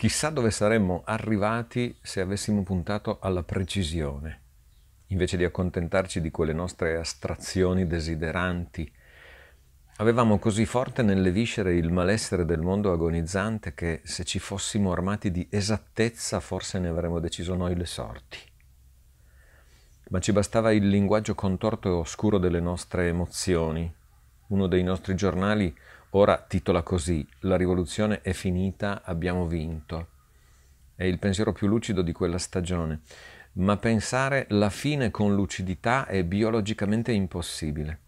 Chissà dove saremmo arrivati se avessimo puntato alla precisione, invece di accontentarci di quelle nostre astrazioni desideranti. Avevamo così forte nelle viscere il malessere del mondo agonizzante che se ci fossimo armati di esattezza forse ne avremmo deciso noi le sorti. Ma ci bastava il linguaggio contorto e oscuro delle nostre emozioni uno dei nostri giornali ora titola così La rivoluzione è finita, abbiamo vinto. È il pensiero più lucido di quella stagione, ma pensare la fine con lucidità è biologicamente impossibile.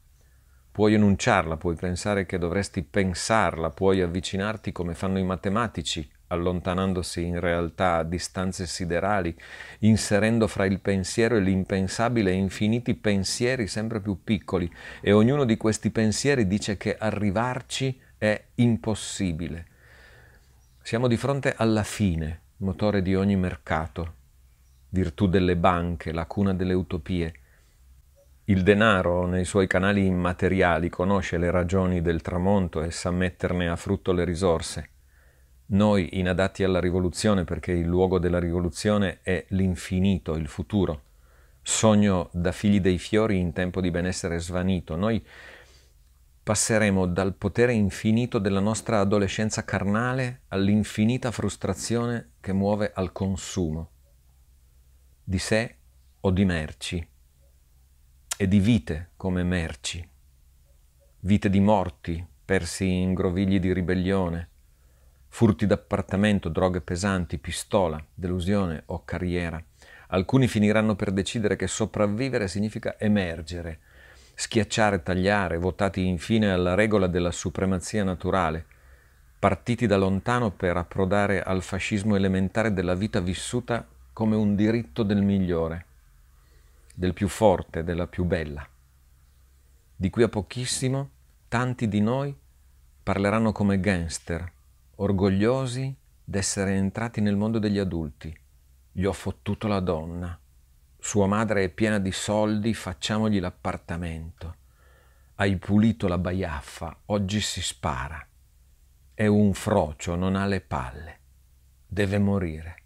Puoi enunciarla, puoi pensare che dovresti pensarla, puoi avvicinarti come fanno i matematici allontanandosi in realtà a distanze siderali, inserendo fra il pensiero e l'impensabile infiniti pensieri sempre più piccoli e ognuno di questi pensieri dice che arrivarci è impossibile. Siamo di fronte alla fine, motore di ogni mercato, virtù delle banche, la cuna delle utopie. Il denaro nei suoi canali immateriali conosce le ragioni del tramonto e sa metterne a frutto le risorse noi inadatti alla rivoluzione perché il luogo della rivoluzione è l'infinito, il futuro. Sogno da figli dei fiori in tempo di benessere svanito. Noi passeremo dal potere infinito della nostra adolescenza carnale all'infinita frustrazione che muove al consumo di sé o di merci e di vite come merci, vite di morti persi in grovigli di ribellione, furti d'appartamento, droghe pesanti, pistola, delusione o carriera. Alcuni finiranno per decidere che sopravvivere significa emergere, schiacciare, tagliare, votati infine alla regola della supremazia naturale, partiti da lontano per approdare al fascismo elementare della vita vissuta come un diritto del migliore, del più forte, della più bella. Di qui a pochissimo tanti di noi parleranno come gangster orgogliosi d'essere entrati nel mondo degli adulti. Gli ho fottuto la donna. Sua madre è piena di soldi, facciamogli l'appartamento. Hai pulito la baiaffa, oggi si spara. È un frocio, non ha le palle. Deve morire.